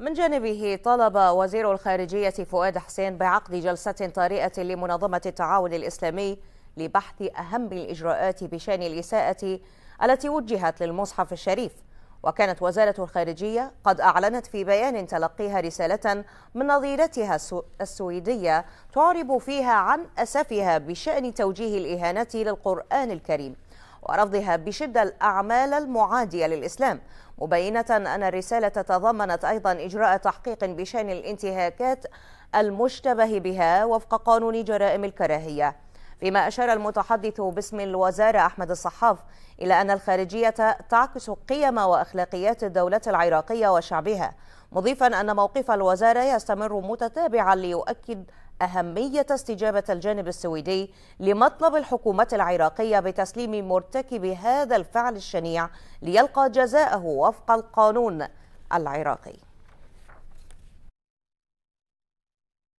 من جانبه طلب وزير الخارجية فؤاد حسين بعقد جلسة طارئة لمنظمة التعاون الإسلامي لبحث أهم الإجراءات بشأن الإساءة التي وجهت للمصحف الشريف وكانت وزارة الخارجية قد أعلنت في بيان تلقيها رسالة من نظيرتها السويدية تعرب فيها عن أسفها بشأن توجيه الإهانة للقرآن الكريم ورفضها بشدة الأعمال المعادية للإسلام مبينة أن الرسالة تضمنت أيضا إجراء تحقيق بشأن الانتهاكات المشتبه بها وفق قانون جرائم الكراهية فيما أشار المتحدث باسم الوزارة أحمد الصحاف إلى أن الخارجية تعكس قيم وأخلاقيات الدولة العراقية وشعبها مضيفا أن موقف الوزارة يستمر متتابعا ليؤكد أهمية استجابة الجانب السويدي لمطلب الحكومة العراقية بتسليم مرتكب هذا الفعل الشنيع ليلقى جزاءه وفق القانون العراقي